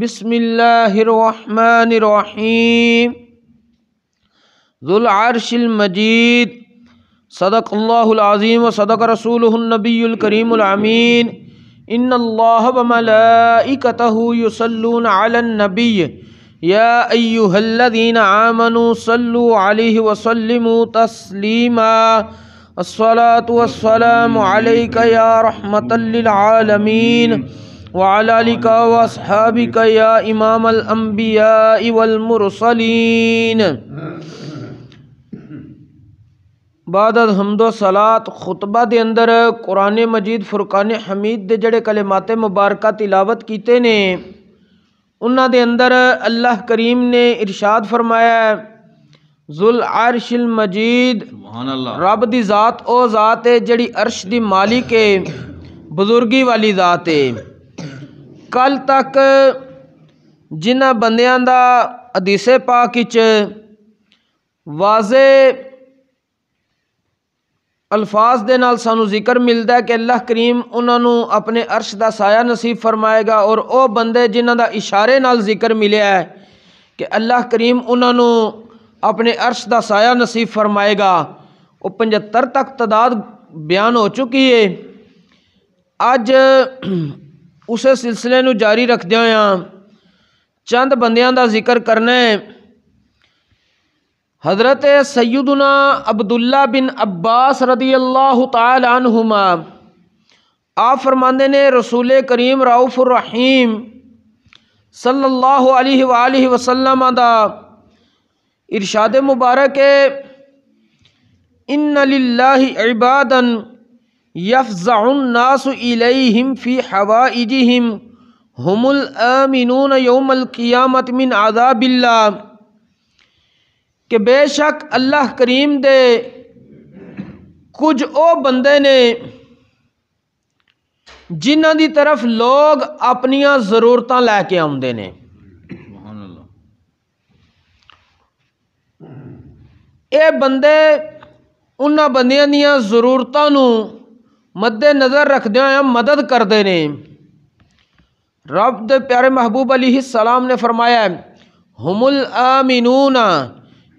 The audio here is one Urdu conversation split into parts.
بسم اللہ الرحمن الرحیم ذو العرش المجید صدق اللہ العظیم و صدق رسولہ النبی الکریم العمین ان اللہ و ملائکتہ یسلون علی النبی یا ایوہ الذین آمنوا صلو علیہ وسلموا تسلیما الصلاة والسلام علیکہ یا رحمت للعالمین وعلى آلك وأصحابك يا إمام الأنبياء والمرسلين بعد الحمد حمد و سلاد خطبہ دے اندر قرآن مجید فرقان حمید دے جڑے کلمات مبارکہ تلاوت کیتے نے انہ دے اندر اللہ کریم نے ارشاد فرمایا ظلم عارشل المجید رب دی ذات او ذات ہے جڑی عرش دی مالک ہے بزرگی والی ذات ہے ਕੱਲ ਤੱਕ ਜਿਨ੍ਹਾਂ ਬੰਦਿਆਂ ਦਾ ਹਦੀਸੇ ਪਾਕ ਵਿੱਚ ਵਾਜ਼ੇ ਅਲਫਾਜ਼ ਦੇ ਨਾਲ ਸਾਨੂੰ ਜ਼ਿਕਰ ਮਿਲਦਾ ਹੈ ਕਿ ਅੱਲਾਹ ਕਰੀਮ ਉਹਨਾਂ ਨੂੰ ਆਪਣੇ ਅਰਸ਼ ਦਾ ਸਾਇਆ ਨਸੀਬ ਫਰਮਾਏਗਾ ਔਰ ਉਹ ਬੰਦੇ ਜਿਨ੍ਹਾਂ ਦਾ ਇਸ਼ਾਰੇ ਨਾਲ ਜ਼ਿਕਰ ਮਿਲਿਆ ਹੈ ਕਿ ਅੱਲਾਹ ਕਰੀਮ ਉਹਨਾਂ ਨੂੰ ਆਪਣੇ ਅਰਸ਼ ਦਾ ਸਾਇਆ ਨਸੀਬ ਫਰਮਾਏਗਾ ਉਹ 75 ਤੱਕ ਤਦਾਦ ਬਿਆਨ ਹੋ ਚੁੱਕੀ ਹੈ ਅੱਜ اسی سلسلے نو جاری رکھد چند بندیاں دا ذکر کرنا ہے حضرت سیدنا عبداللہ بن عباس رضی اللہ تعالی عنہما آ فرماندے نے رسول کریم راؤف الرحیم صلی اللہ علیہ وآلہ وسلم دا ارشاد مبارک ان للہ عبادن الناس یفظا فی حوائجہم ہم الامنون یوم القیامت من عذاب اللہ کہ بے شک اللہ کریم دے کچھ او بندے نے جنہ دی طرف لوگ اپنی ضرورتاں لے کے آمدے نے اے بندے انہاں بندیاں ضرورتاں نو مد نظر رکھد مدد کرتے نے رب دے پیارے محبوب علیہ السلام نے فرمایا ہم الامنون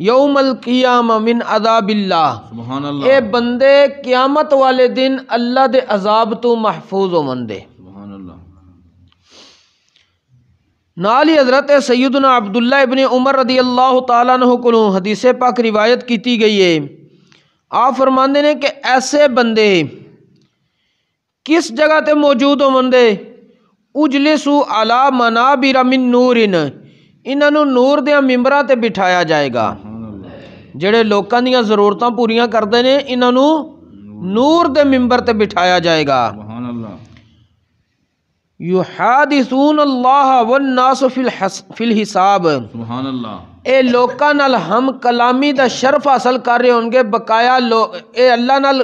یوم القیام من عذاب اللہ اللہ سبحان اے بندے قیامت والے دن اللہ دے عذاب تو محفوظ و مندے نالی حضرت سیدنا عبداللہ ابن عمر رضی اللہ تعالیٰ عنہ کو حدیث پاک روایت کیتی گئی ہے آپ فرماندے نے کہ ایسے بندے کس جگہ تے موجود ہوں دے اجلسو علی منابر من نورن انہاں نو نور دیا ممبراں تے بٹھایا جائے گا جڑے لوکاں دیاں ضرورتاں پوریاں کردے نے انہوں نو نور دے ممبر تے بٹھایا جائے گا یحادثون اللہ والناس فی الحساب سبحان اللہ اے لوکاں نال ہم کلامی دا شرف حاصل کر رہے ہون گے بقایا لو اے اللہ نال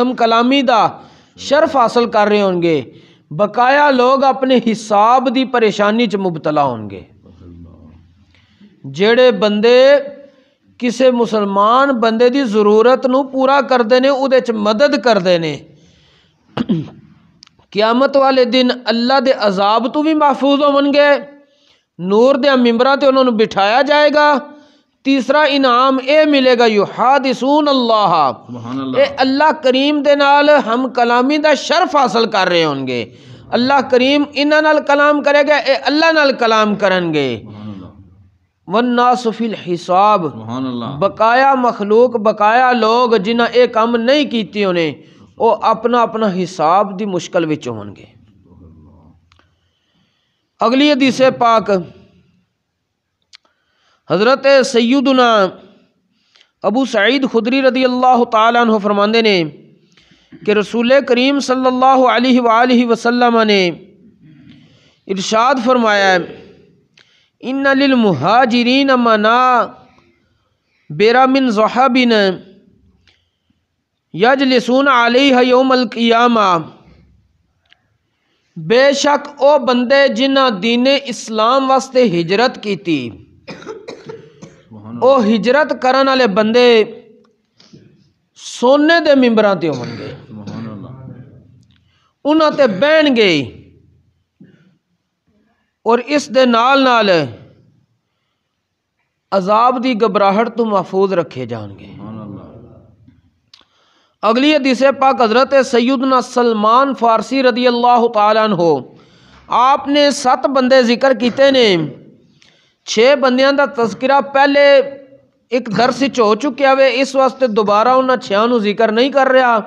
ہم کلامی دا شرف حاصل کر رہے ہوں گے بقایا لوگ اپنے حساب دی پریشانی چ مبتلا ہوں گے جڑے بندے کسے مسلمان بندے دی ضرورت نو پورا کرتے ہیں وہ مدد کرتے ہیں قیامت والے دن اللہ دے عذاب تو بھی محفوظ ہون گے نور دیا ممبران تے انہوں نے بٹھایا جائے گا تیسرا انعام اے ملے گا یو حادثون اللہ اے اللہ کریم دے نال ہم کلامی دا شرف حاصل کر رہے ہوں گے اللہ کریم انہاں نال کلام کرے گا اے اللہ نال کلام کرن گے وَالنَّاسُ فِي الْحِسَابِ سبحان اللہ بقایا مخلوق بقایا لوگ جنہ اے کام نہیں کیتی ہونے او اپنا اپنا حساب دی مشکل وچ ہون گے اگلی حدیث پاک حضرت سیدنا ابو سعید خدری رضی اللہ تعالیٰ عنہ فرماندے نے کہ رسول کریم صلی اللہ علیہ وآلہ وسلم نے ارشاد فرمایا ان للمہاجرین منا منا من ذہابن یج لسون علی یوم القیامہ بے شک او بندے جنہ دین اسلام واسطے ہجرت کی وہ ہجرت کرن والے بندے سونے دے ممبران تے ہون گے انہوں تے بہن گے اور اس دے نال نال عذاب دی گھبراہٹ تو محفوظ رکھے جان گے اگلی حدیث پاک حضرت سیدنا سلمان فارسی رضی اللہ تعالیٰ ہو آپ نے سات بندے ذکر کیتے نے چھ بند تذکرہ پہلے ایک درس ہو چکیا وے اس واسطے دوبارہ ان چھیاں ذکر نہیں کر رہا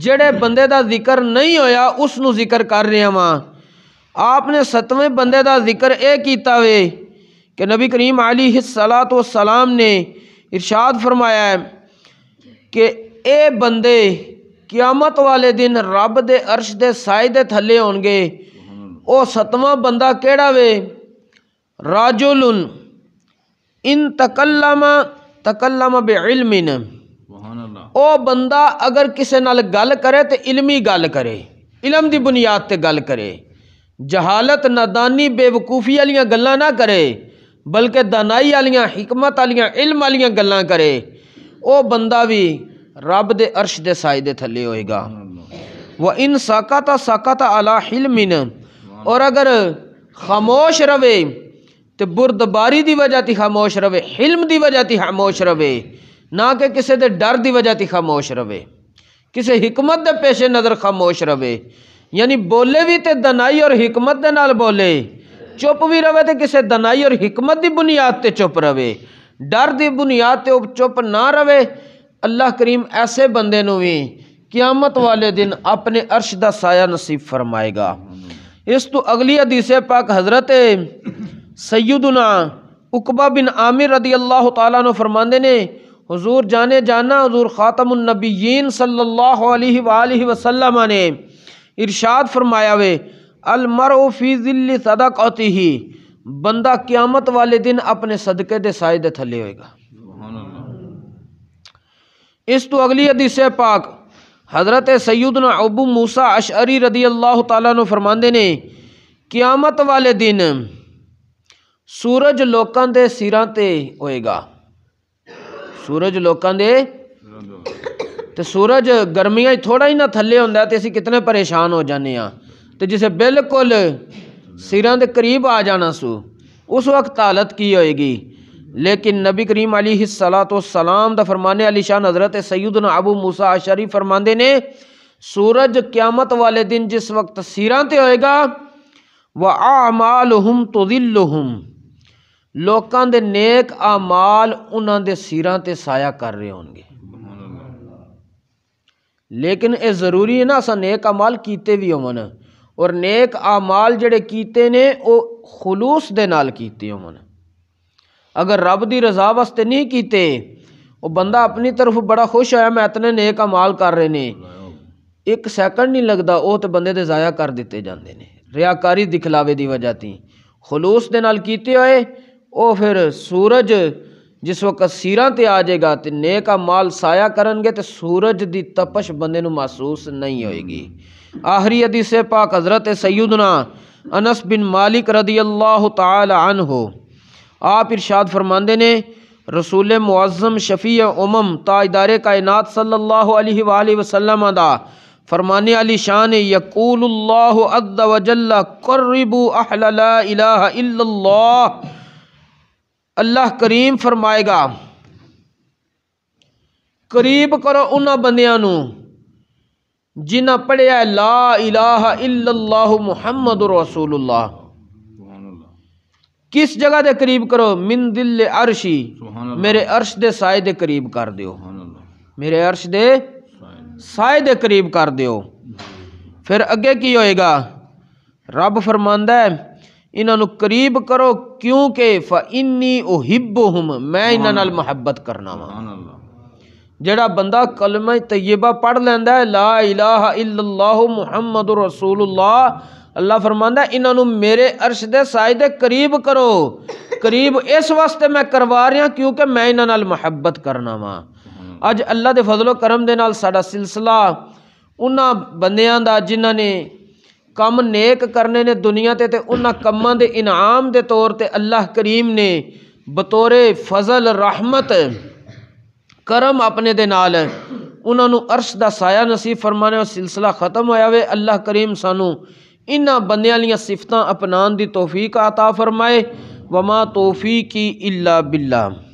جہاں بندے کا ذکر نہیں ہوا اس ذکر کر رہا ہاں آپ نے ستویں بندے دا ذکر اے کیتا وے کہ نبی کریم علیہ سلا تو سلام نے ارشاد فرمایا ہے کہ اے بندے قیامت والے دن رب دے عرش دے سائے دے تھلے ہون گے او ستواں بندہ کیڑا وے راجل ان تکلم تکلم بے علم او بندہ اگر کسی نال گل کرے تو علمی گل کرے علم دی بنیاد تے گل کرے جہالت نادانی بے وقوفی آلیں نہ کرے بلکہ دانائی والی حکمت والی علم والی گلاں کرے او بندہ بھی رب دے عرش دے سائے دے تھلے ہوئے گا وہ ان ساکا ت ساقتہ اعلیٰ اور اگر خاموش رہے تو بردباری دی وجہ تی خاموش رہے حلم دی وجہ تھی خاموش رہے نہ کہ کسے دے ڈر دی وجہ تی خاموش رہے کسے حکمت دے پیش نظر خاموش رہے یعنی بولے بھی تے دنائی اور حکمت دے نال بولے چپ بھی روے تے کسے دنائی اور حکمت دی بنیاد تے چپ رہے ڈر دی بنیاد تے چپ نہ رہے اللہ کریم ایسے بندے نو قیامت والے دن اپنے عرش دا سایہ نصیب فرمائے گا اس تو اگلی حدیث پاک حضرت سیدنا اقبا بن عامر رضی اللہ تعالیٰ عنہ فرماندے نے حضور جانے جانا حضور خاتم النبیین صلی اللہ علیہ وآلہ وسلم نے ارشاد فرمایا وے فی ذل صدق اوتی ہی بندہ قیامت والے دن اپنے صدقے دے سائے تھلے ہوئے گا اس تو اگلی حدیث پاک حضرت سیدنا ابو موسیٰ اشعری رضی اللہ تعالیٰ نے فرماندے نے قیامت والے دن سورج دے سیران تے ہوئے گا سورج دے تے سورج گرمیاں تھوڑا ہی نہ تھلے ہوندہ ہے تے اسی کتنے پریشان ہو جانے ہیں تے جسے بالکل سیران دے قریب آ جانا سو اس وقت حالت کی ہوئے گی لیکن نبی کریم علیہ السلام دا فرمانے علی شان حضرت سیدنا ابو موسیٰ عشری فرمانے نے سورج قیامت والے دن جس وقت سیران تے ہوئے گا وَعَعْمَالُهُمْ تُذِلُّهُمْ لوکاں دے نیک مال انہ کے سیران سایہ کر رہے ہو گئے لیکن اے ضروری ہے نا اسا نیک اعمال کیتے بھی ہون اور نیک اعمال جڑے کیتے نے او خلوص دے نال کیتے ہون اگر رب دی رضا واسطے نہیں کیتے او بندہ اپنی طرف بڑا خوش ہویا میں اتنے نیک اعمال کر رہے نے ایک سیکنڈ نہیں لگدا او تے بندے دے ضائع کر دیتے نے ریاکاری دکھلاوے دی وجہ تھی خلوص دے نال کیتے ہوئے سورج جس وقت سیرہ تے آ جائے گا تے نیکا مال سایہ کرنگے تے سورج دی تپش بندے محسوس نہیں ہوئے گی آخری حدیث پاک حضرت سیدنا انس بن مالک رضی اللہ تعالی عنہ آپ ارشاد فرماندے نے رسول معظم شفیع امم تاجدار کائنات صلی اللہ علیہ وآلہ وسلم فرمانے علی شان یقول اللہ عز احل لا الہ الا اللہ اللہ کریم فرمائے گا قریب کرو ان بندیاں نو جنہ پڑھیا لا الہ الا اللہ محمد رسول اللہ کس جگہ دے قریب کرو من دل عرشی میرے عرش دے سائے دے قریب کر دیو میرے عرش دے سائے دے قریب کر دیو جی۔ پھر اگے کی ہوئے گا رب فرماندہ ہے انہوں قریب کرو کیونکہ کہ فنی اہب ہم میں محبت کرنا وا جڑا بندہ کلمہ طیبہ پڑھ لیندا ہے لا الہ الا اللہ محمد رسول اللہ اللہ فرماندا فرماندہ انہوں میرے عرش دے سائے دے قریب کرو قریب اس واسطے میں کروا رہا کیونکہ میں انہاں نال محبت کرنا وا اج اللہ دے فضل و کرم دے نال ساڈا سلسلہ انہاں بندیاں دا جنہاں نے کم نیک کرنے نے دنیا انہ تو دے انعام دے طور تے اللہ کریم نے بطور فضل رحمت کرم اپنے دے نال نو عرش دا سایہ نصیب فرمانے اور سلسلہ ختم ہویا وے اللہ کریم سانو انہ والیاں صفتاں اپنان دی توفیق آتا فرمائے وما توفیقی اللہ باللہ